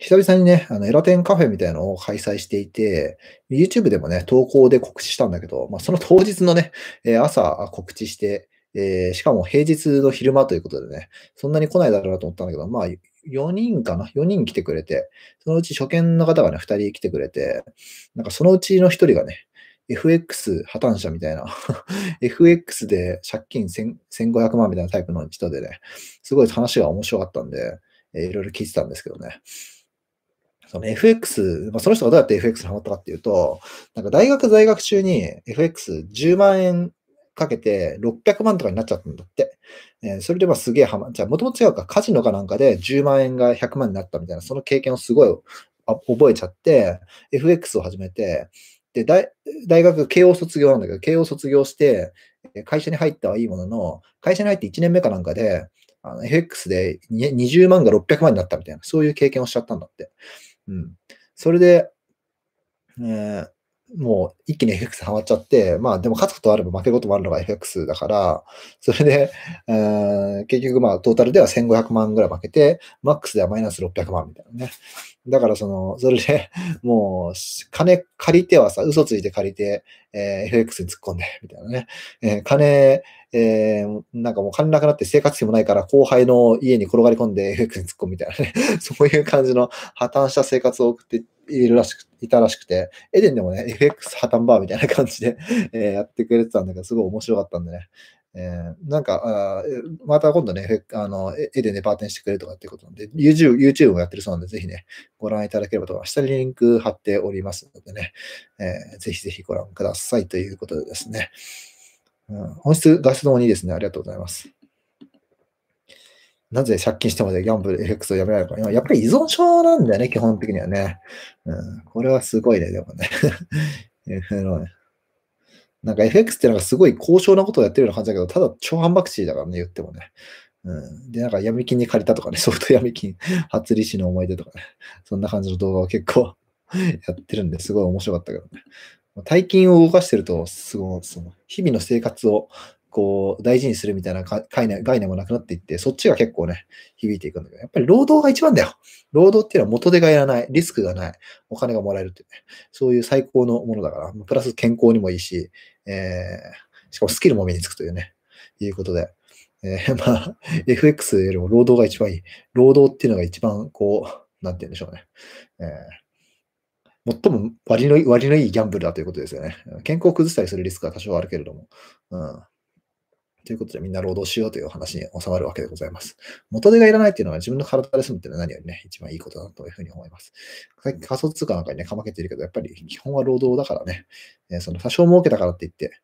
久々にね、あの、エラテンカフェみたいなのを開催していて、YouTube でもね、投稿で告知したんだけど、まあ、その当日のね、え朝告知して、えー、しかも平日の昼間ということでね、そんなに来ないだろうなと思ったんだけど、まあ、4人かな ?4 人来てくれて、そのうち初見の方がね、2人来てくれて、なんかそのうちの1人がね、FX 破綻者みたいな FX で借金1500万みたいなタイプの人でね、すごい話が面白かったんで、えいろいろ聞いてたんですけどね。その FX、まあ、その人がどうやって FX にハマったかっていうと、なんか大学在学中に FX10 万円かけて600万とかになっちゃったんだって。えー、それでまあすげえハマ、じゃあもともと違うか、カジノかなんかで10万円が100万になったみたいな、その経験をすごい覚えちゃって、FX を始めて、で大、大学慶応卒業なんだけど、慶応卒業して、会社に入ったはいいものの、会社に入って1年目かなんかで、FX で20万が600万になったみたいな、そういう経験をしちゃったんだって。うん。それで、えー、もう一気に FX ハマっちゃって、まあでも勝つことあれば負けることもあるのが FX だから、それで、えー、結局まあトータルでは1500万ぐらい負けて、マックスではマイナス600万みたいなね。だからその、それで、もう、金借りてはさ、嘘ついて借りて、えー、FX に突っ込んで、みたいなね。えー、金、えー、なんかもう金なくなって生活費もないから後輩の家に転がり込んで FX に突っ込むみたいなね。そういう感じの破綻した生活を送っているらしく、いたらしくて、エデンでもね、FX 破綻バーみたいな感じで、えー、やってくれてたんだけど、すごい面白かったんでね。えー、なんか、あまた今度ね、あの絵でね、バーテンしてくれるとかっていうことなんで、YouTube, YouTube もやってるそうなんで、ぜひね、ご覧いただければと思います。下にリンク貼っておりますのでね、えー、ぜひぜひご覧くださいということでですね。うん、本質、画質ともにですね、ありがとうございます。なぜ借金してまでギャンブルエフクトをやめられるか。やっぱり依存症なんだよね、基本的にはね。うん、これはすごいね、でもね。なんか FX ってなんかすごい高尚なことをやってるような感じだけど、ただ超反爆地だからね、言ってもね。うん。で、なんか闇金に借りたとかね、ソフト闇金、初利子の思い出とかね、そんな感じの動画を結構 やってるんですごい面白かったけどね。大金を動かしてると、すごい、その、日々の生活をこう、大事にするみたいな概念概念もなくなっていって、そっちが結構ね、響いていくんだけど、やっぱり労働が一番だよ。労働っていうのは元手がいらない、リスクがない、お金がもらえるっていうね、そういう最高のものだから、プラス健康にもいいし、えー、しかもスキルも身につくというね、いうことで。えー、まあ、FX よりも労働が一番いい。労働っていうのが一番、こう、なんて言うんでしょうね。えー最も割の割のいいギャンブルだということですよね。健康を崩したりするリスクは多少あるけれども。うんということでみんな労働しようという話に収まるわけでございます。元手がいらないっていうのは自分の体で済むっていうのは何よりね、一番いいことだというふうに思います。さっき仮想通貨なんかにね、かまけているけど、やっぱり基本は労働だからね、えその多少儲けたからって言って、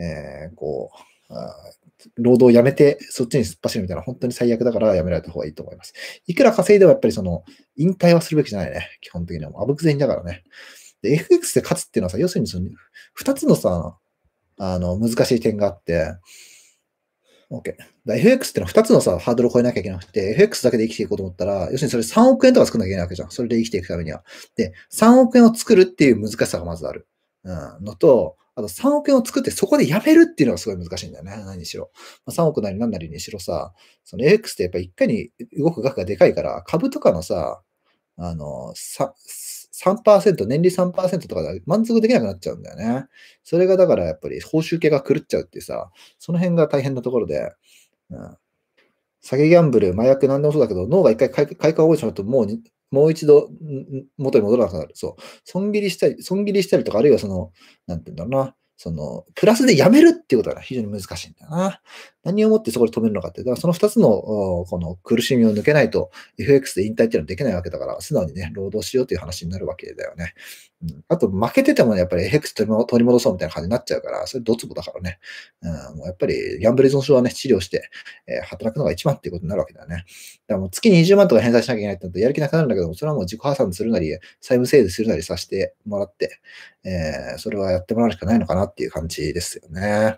えー、こう、労働をやめて、そっちに突っ走るみたいな、本当に最悪だからやめられた方がいいと思います。いくら稼いでもやっぱりその、引退はするべきじゃないね。基本的には。あぶく銭だからね。で、FX で勝つっていうのはさ、要するにその、2つのさ、あの、難しい点があって、OK。だ FX ってのは2つのさ、ハードルを超えなきゃいけなくて、FX だけで生きていこうと思ったら、要するにそれ3億円とか作んなきゃいけないわけじゃん。それで生きていくためには。で、3億円を作るっていう難しさがまずある。うん。のと、あと3億円を作ってそこでやめるっていうのがすごい難しいんだよね。何にしろ。まあ、3億なり何なりにしろさ、その FX ってやっぱ1回に動く額がでかいから、株とかのさ、あの、さ、3%、年利3%とかで満足できなくなっちゃうんだよね。それがだからやっぱり報酬系が狂っちゃうってさ、その辺が大変なところで、うん、詐欺ギャンブル、麻薬なんでもそうだけど、脳が一回快感を覚えてしまうと、もうもう一度元に戻らなくなる。そう。損切りしたり、損切りしたりとか、あるいはその、なんて言うんだろうな。その、プラスでやめるっていうことが非常に難しいんだな。何をもってそこで止めるのかって、だからその2つのこの苦しみを抜けないと FX で引退っていうのはできないわけだから、素直にね、労働しようという話になるわけだよね。うん、あと、負けててもね、やっぱり FX 取り戻そうみたいな感じになっちゃうから、それドツボだからね。うん、もうやっぱり、ギャンブル依存症はね、治療して、えー、働くのが一番っていうことになるわけだよね。だからもう月20万とか返済しなきゃいけないってなると、やる気なくなるんだけども、それはもう自己破産するなり、債務整理するなりさせてもらって、えー、それはやってもらうしかないのかなっていう感じですよね。